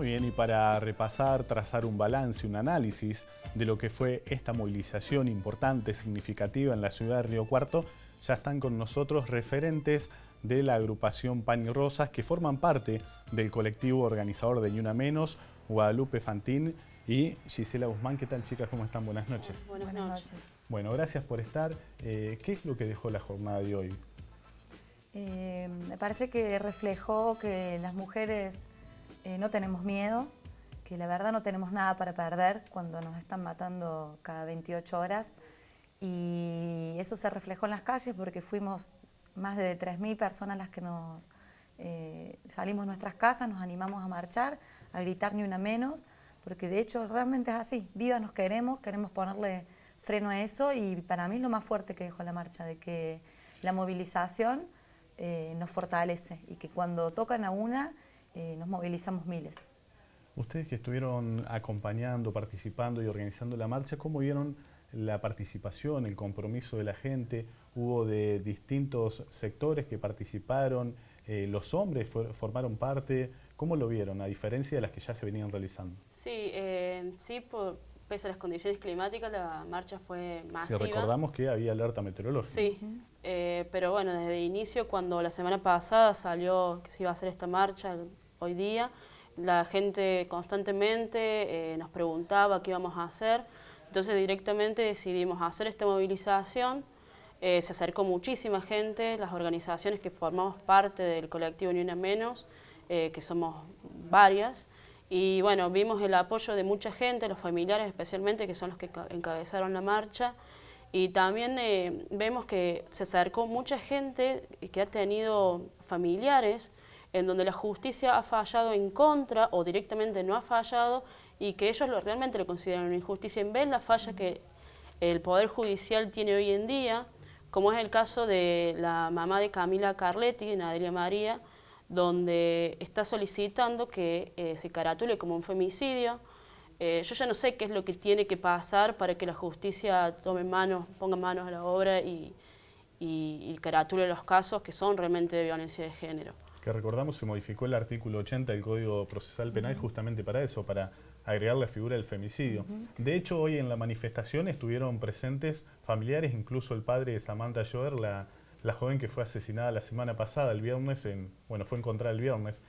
Muy bien, y para repasar, trazar un balance, un análisis de lo que fue esta movilización importante, significativa en la ciudad de Río Cuarto, ya están con nosotros referentes de la agrupación Pan y Rosas que forman parte del colectivo organizador de Yuna Menos, Guadalupe Fantín y Gisela Guzmán. ¿Qué tal chicas? ¿Cómo están? Buenas noches. Buenas noches. Bueno, gracias por estar. Eh, ¿Qué es lo que dejó la jornada de hoy? Eh, me parece que reflejó que las mujeres eh, no tenemos miedo, que la verdad no tenemos nada para perder cuando nos están matando cada 28 horas. Y eso se reflejó en las calles porque fuimos más de 3.000 personas las que eh, salimos de nuestras casas, nos animamos a marchar, a gritar ni una menos, porque de hecho realmente es así, Viva nos queremos, queremos ponerle freno a eso y para mí es lo más fuerte que dejó la marcha, de que la movilización eh, nos fortalece y que cuando tocan a una eh, nos movilizamos miles. Ustedes que estuvieron acompañando, participando y organizando la marcha, ¿cómo vieron la participación, el compromiso de la gente? Hubo de distintos sectores que participaron, eh, los hombres formaron parte, ¿cómo lo vieron a diferencia de las que ya se venían realizando? Sí, eh, sí, pese a las condiciones climáticas, la marcha fue masiva. recordamos que había alerta meteorológica. Sí, pero bueno, desde el inicio, cuando la semana pasada salió que se iba a hacer esta marcha, hoy día. La gente constantemente eh, nos preguntaba qué íbamos a hacer, entonces directamente decidimos hacer esta movilización. Eh, se acercó muchísima gente, las organizaciones que formamos parte del colectivo Ni Una Menos, eh, que somos varias, y bueno, vimos el apoyo de mucha gente, los familiares especialmente, que son los que encabezaron la marcha, y también vemos que se acercó mucha gente que ha tenido familiares en donde la justicia ha fallado en contra o directamente no ha fallado y que ellos lo, realmente lo consideran una injusticia en vez de la falla que el Poder Judicial tiene hoy en día, como es el caso de la mamá de Camila Carletti, Nadelia María, donde está solicitando que eh, se caratule como un femicidio. Eh, yo ya no sé qué es lo que tiene que pasar para que la justicia tome manos, ponga manos a la obra y caratule los casos que son realmente de violencia de género que recordamos se modificó el artículo 80 del Código Procesal Penal justamente para eso, para agregar la figura del femicidio. De hecho, hoy en la manifestación estuvieron presentes familiares, incluso el padre de Samantha Joer, la, joven que fue asesinada la semana pasada, el viernes, en, bueno, fue encontrada el viernes,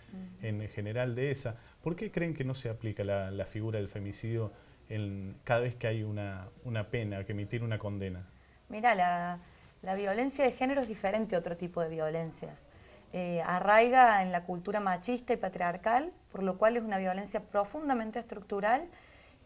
en general de esa. ¿Por qué creen que no se aplica la, figura del femicidio en, cada vez que hay una, pena, que emitir una condena? Mira, la, la violencia de género es diferente a otro tipo de violencias. Eh, arraiga en la cultura machista y patriarcal, por lo cual es una violencia profundamente estructural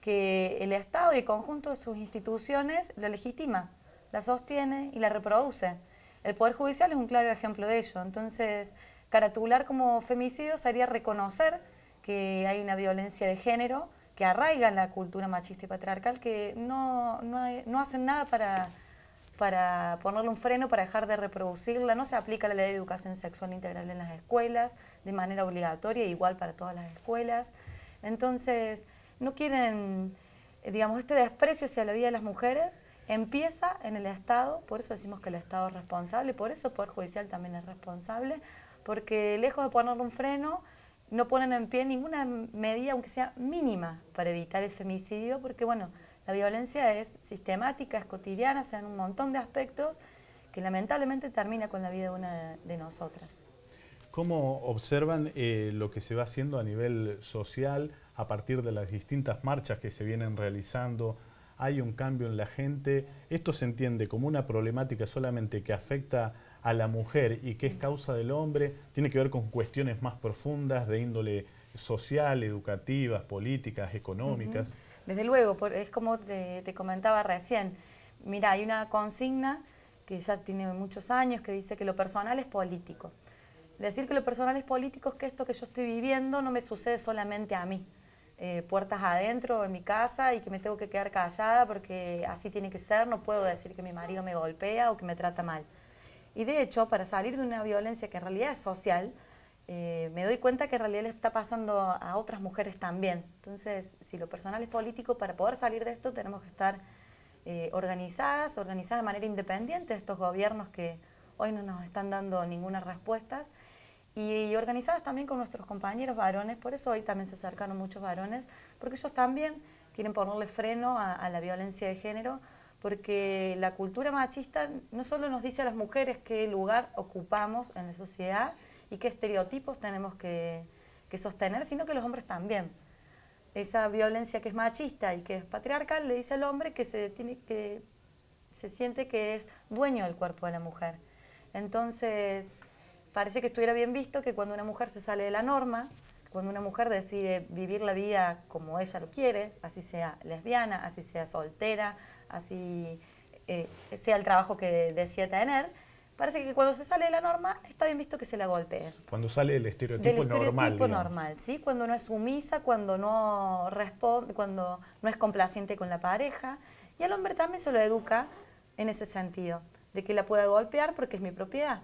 que el Estado y el conjunto de sus instituciones lo legitima, la sostiene y la reproduce. El Poder Judicial es un claro ejemplo de ello. Entonces, caratular como femicidio sería reconocer que hay una violencia de género que arraiga en la cultura machista y patriarcal, que no, no hacen nada para para ponerle un freno, para dejar de reproducirla. No se aplica la ley de educación sexual integral en las escuelas de manera obligatoria, igual para todas las escuelas. Entonces, no quieren, eh, digamos, este desprecio hacia la vida de las mujeres empieza en el Estado, por eso decimos que el Estado es responsable, por eso el Poder Judicial también es responsable, porque lejos de ponerle un freno, no ponen en pie ninguna medida, aunque sea mínima, para evitar el femicidio, porque bueno, la violencia es sistemática, es cotidiana, se dan un montón de aspectos que lamentablemente termina con la vida de una de nosotras. ¿Cómo observan eh, lo que se va haciendo a nivel social a partir de las distintas marchas que se vienen realizando? ¿Hay un cambio en la gente? ¿Esto se entiende como una problemática solamente que afecta a la mujer y que es causa del hombre? ¿Tiene que ver con cuestiones más profundas de índole social, educativa, políticas, económicas? Desde luego, es como te, comentaba recién. Mira, hay una consigna que ya tiene muchos años que dice que lo personal es político. Decir que lo personal es político es que esto que yo estoy viviendo no me sucede solamente a mí. Eh, puertas adentro en mi casa y que me tengo que quedar callada porque así tiene que ser, no puedo decir que mi marido me golpea o que me trata mal. Y de hecho, para salir de una violencia que en realidad es social, eh, me doy cuenta que en realidad le está pasando a otras mujeres también. Entonces, si lo personal es político, para poder salir de esto tenemos que estar eh, organizadas, organizadas de manera independiente de estos gobiernos que hoy no nos están dando ninguna respuesta. Y, organizadas también con nuestros compañeros varones, por eso hoy también se acercaron muchos varones, porque ellos también quieren ponerle freno a, a la violencia de género, porque la cultura machista no solo nos dice a las mujeres qué lugar ocupamos en la sociedad, y qué estereotipos tenemos que, sostener, sino que los hombres también. Esa violencia que es machista y que es patriarcal le dice al hombre que se, siente que es dueño del cuerpo de la mujer. Entonces, parece que estuviera bien visto que cuando una mujer se sale de la norma, cuando una mujer decide vivir la vida como ella lo quiere, así sea lesbiana, así sea soltera, así eh, sea el trabajo que decía tener, Parece que cuando se sale de la norma está bien visto que se la golpee. Cuando sale el estereotipo, normal. El estereotipo normal. ¿sí? Cuando no es sumisa, cuando no responde, cuando no es complaciente con la pareja. Y al hombre también se lo educa en ese sentido, de que la pueda golpear porque es mi propiedad,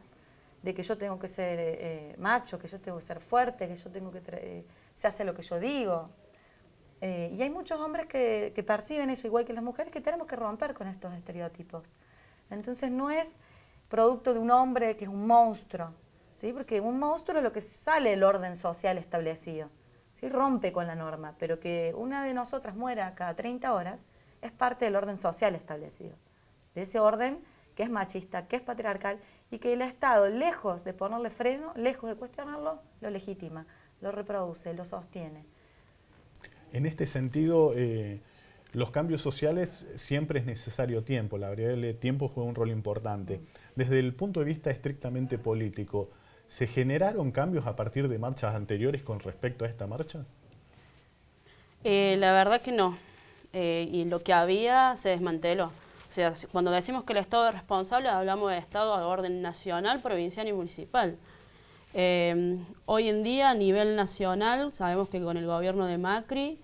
de que yo tengo que ser eh, eh, macho, que yo tengo que ser fuerte, que yo tengo que eh, se hace lo que yo digo. y hay muchos hombres que perciben eso igual que las mujeres que tenemos que romper con estos estereotipos. Entonces no es producto de un hombre que es un monstruo, ¿sí? porque un monstruo es lo que sale del orden social establecido, ¿sí? rompe con la norma, pero que una de nosotras muera cada 30 horas es parte del orden social establecido, de ese orden que es machista, que es patriarcal y que el Estado, lejos de ponerle freno, lejos de cuestionarlo, lo legitima, lo reproduce, lo sostiene. En este sentido, eh, los cambios sociales siempre es necesario tiempo, la variable de tiempo juega un rol importante. Mm. Desde el punto de vista estrictamente político, ¿se generaron cambios a partir de marchas anteriores con respecto a esta marcha? Eh, la verdad que no. Eh, y lo que había se desmanteló. O sea, cuando decimos que el Estado es responsable, hablamos de Estado a orden nacional, provincial y municipal. Eh, hoy en día, a nivel nacional, sabemos que con el gobierno de Macri,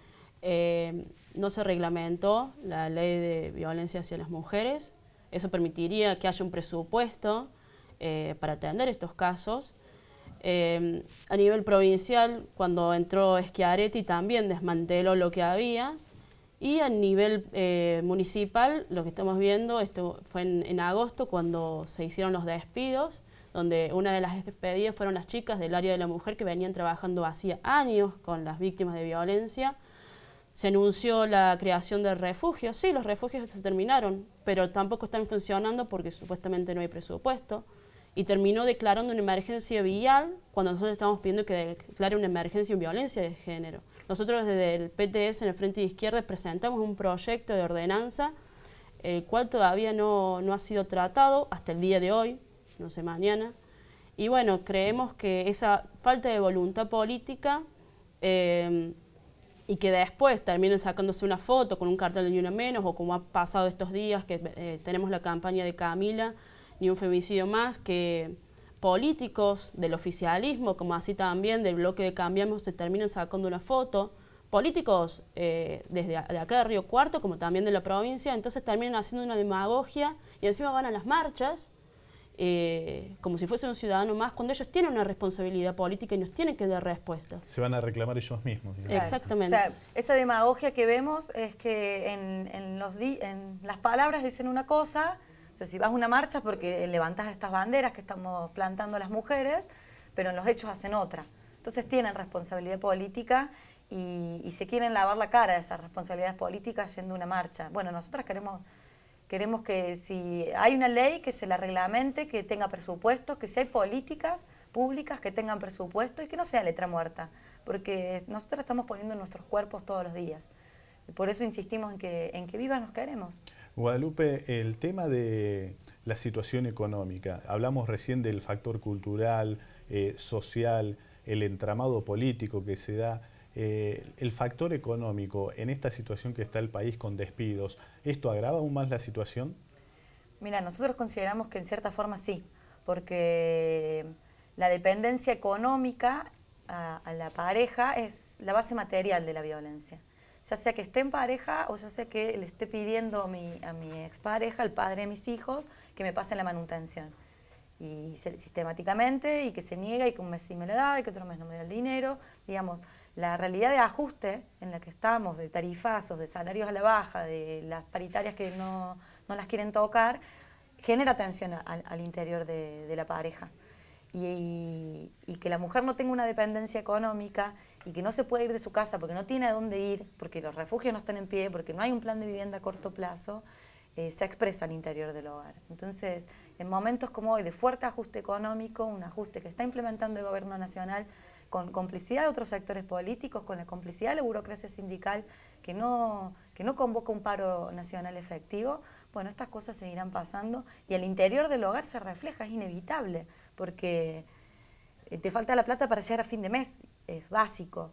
no se reglamentó la ley de violencia hacia las mujeres. Eso permitiría que haya un presupuesto eh, para atender estos casos. Eh, a nivel provincial, cuando entró Schiaretti, también desmanteló lo que había. Y a nivel eh, municipal, lo que estamos viendo, esto fue en, en, agosto cuando se hicieron los despidos, donde una de las despedidas fueron las chicas del área de la mujer que venían trabajando hacía años con las víctimas de violencia se anunció la creación de refugios. Sí, los refugios se terminaron, pero tampoco están funcionando porque supuestamente no hay presupuesto. Y terminó declarando una emergencia vial cuando nosotros estamos pidiendo que declare una emergencia en violencia de género. Nosotros desde el PTS en el Frente de Izquierda presentamos un proyecto de ordenanza el cual todavía no, ha sido tratado hasta el día de hoy, no sé, mañana. Y bueno, creemos que esa falta de voluntad política eh, y que después terminen sacándose una foto con un cartel de una menos o como ha pasado estos días que eh, tenemos la campaña de Camila, ni un femicidio más, que políticos del oficialismo, como así también del bloque de Cambiamos, se terminan sacando una foto, políticos eh, desde de acá de Río Cuarto, como también de la provincia, entonces terminan haciendo una demagogia y encima van a las marchas eh, como si fuese un ciudadano más, cuando ellos tienen una responsabilidad política y nos tienen que dar respuesta. Se van a reclamar ellos mismos. Exactamente. esa demagogia que vemos es que en, los en las palabras dicen una cosa, o sea, si vas a una marcha porque levantas estas banderas que estamos plantando las mujeres, pero en los hechos hacen otra. Entonces tienen responsabilidad política y, se quieren lavar la cara de esas responsabilidades políticas yendo a una marcha. Bueno, nosotras queremos Queremos que si hay una ley, que se la reglamente, que tenga presupuesto, que si hay políticas públicas que tengan presupuesto y que no sea letra muerta, porque nosotros estamos poniendo nuestros cuerpos todos los días. por eso insistimos en que, en que vivas nos queremos. Guadalupe, el tema de la situación económica, hablamos recién del factor cultural, eh, social, el entramado político que se da eh, el factor económico en esta situación que está el país con despidos, ¿esto agrava aún más la situación? Mira, nosotros consideramos que en cierta forma sí, porque la dependencia económica a, la pareja es la base material de la violencia. Ya sea que esté en pareja o ya sea que le esté pidiendo a mi, a mi expareja, al padre de mis hijos, que me pasen la manutención y sistemáticamente y que se niega y que un mes sí me lo da y que otro mes no me da el dinero. Digamos, la realidad de ajuste en la que estamos, de tarifazos, de salarios a la baja, de las paritarias que no, las quieren tocar, genera tensión al, interior de, la pareja. Y, que la mujer no tenga una dependencia económica y que no se pueda ir de su casa porque no tiene a dónde ir, porque los refugios no están en pie, porque no hay un plan de vivienda a corto plazo, eh, se expresa al interior del hogar. Entonces, en momentos como hoy de fuerte ajuste económico, un ajuste que está implementando el Gobierno Nacional, con complicidad de otros sectores políticos, con la complicidad de la burocracia sindical que no, que no convoca un paro nacional efectivo, bueno, estas cosas seguirán pasando y al interior del hogar se refleja, es inevitable, porque eh, te falta la plata para llegar a fin de mes, es básico.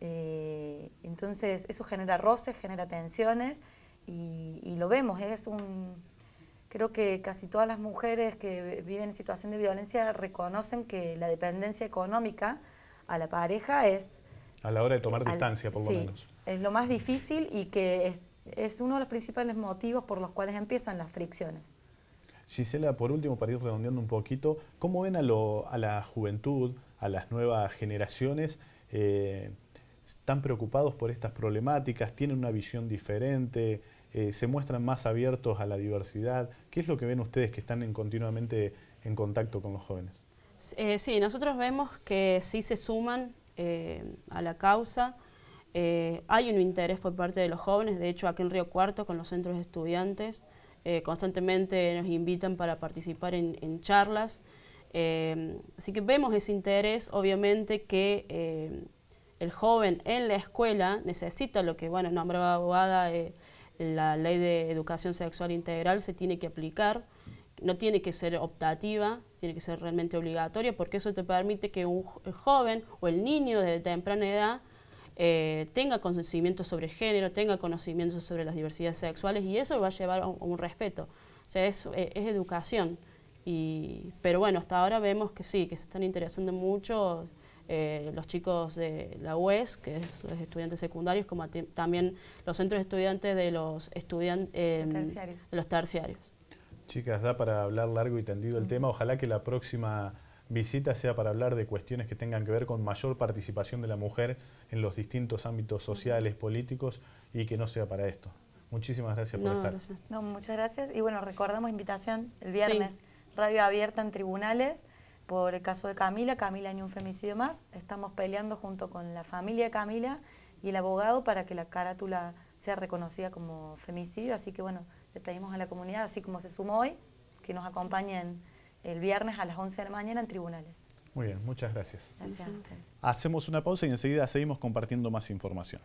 Eh, entonces, eso genera roces, genera tensiones y, lo vemos, es un, creo que casi todas las mujeres que viven en situación de violencia reconocen que la dependencia económica a la pareja es... A la hora de tomar distancia, por lo menos. Es lo más difícil y que es, uno de los principales motivos por los cuales empiezan las fricciones. Gisela, por último, para ir redondeando un poquito, ¿cómo ven a, la juventud, a las nuevas generaciones? Eh, ¿Están preocupados por estas problemáticas? ¿Tienen una visión diferente? Eh, ¿Se muestran más abiertos a la diversidad? ¿Qué es lo que ven ustedes que están continuamente en contacto con los jóvenes? Eh, sí, nosotros vemos que sí se suman eh, a la causa. Eh, hay un interés por parte de los jóvenes, de hecho aquí en Río Cuarto con los centros de estudiantes constantemente nos invitan para participar en, en charlas. así que vemos ese interés, obviamente que el joven en la escuela necesita lo que, bueno, nombraba abogada, la ley de educación sexual integral se tiene que aplicar, no tiene que ser optativa, tiene que ser realmente obligatoria porque eso te permite que un joven o el niño de temprana edad eh, tenga conocimiento sobre género, tenga conocimiento sobre las diversidades sexuales y eso va a llevar a un, respeto. O sea, es, e, es educación. Y, pero bueno, hasta ahora vemos que sí, que se están interesando mucho eh, los chicos de la UES, que son estudiantes secundarios, como también los centros de estudiantes de los, estudiantes, em, De los terciarios. Chicas, da para hablar largo y tendido el mm. tema. Ojalá que la próxima visita sea para hablar de cuestiones que tengan que ver con mayor participación de la mujer en los distintos ámbitos sociales, políticos y que no sea para esto. Muchísimas gracias por estar. No, muchas gracias. Y bueno, recordamos invitación el viernes, radio abierta en tribunales por el caso de Camila, Camila ni un femicidio más. Estamos peleando junto con la familia de Camila y el abogado para que la carátula sea reconocida como femicidio. Así que bueno, le pedimos a la comunidad, así como se sumó hoy, que nos acompañen el viernes a las 11 de la mañana en tribunales. Muy bien, muchas gracias. Gracias a Hacemos una pausa y enseguida seguimos compartiendo más información.